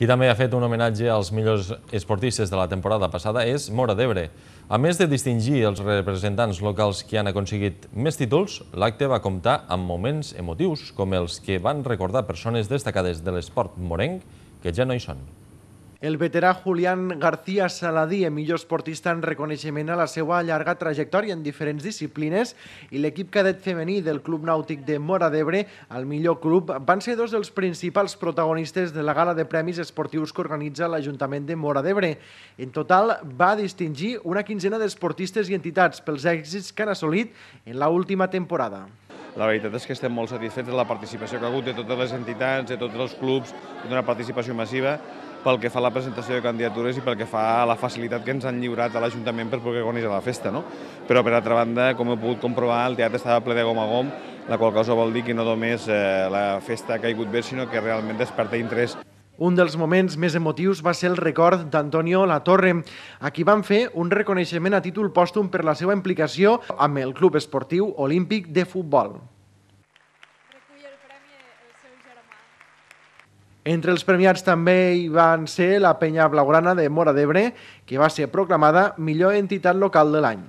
Qui també ha fet un homenatge als millors esportistes de la temporada passada és Mora d'Ebre. A més de distingir els representants locals que han aconseguit més títols, l'acte va comptar amb moments emotius, com els que van recordar persones destacades de l'esport morenc que ja no hi són. El veterà Julián García Saladí, el millor esportista en reconeixement a la seva llarga trajectòria en diferents disciplines, i l'equip cadet femení del Club Nàutic de Mora d'Ebre, el millor club, van ser dos dels principals protagonistes de la gala de premis esportius que organitza l'Ajuntament de Mora d'Ebre. En total, va distingir una quinzena d'esportistes i entitats pels èxits que han assolit en l'última temporada. La veritat és que estem molt satisfets de la participació que ha hagut de totes les entitats, de tots els clubs, d'una participació massiva pel que fa a la presentació de candidatures i pel que fa a la facilitat que ens han lliurat a l'Ajuntament per poder organitzar la festa. No? Però, per altra banda, com he pogut comprovar, el teatre estava ple de gom a gom, la qual cosa vol dir que no només eh, la festa ha caigut bé, sinó que realment desperta interès. Un dels moments més emotius va ser el record d'Antonio Latorre, a qui van fer un reconeixement a títol pòstum per la seva implicació amb el Club Esportiu Olímpic de Futbol. Entre els premiats també hi van ser la penya blaugrana de Mora d'Ebre, que va ser proclamada millor entitat local de l'any.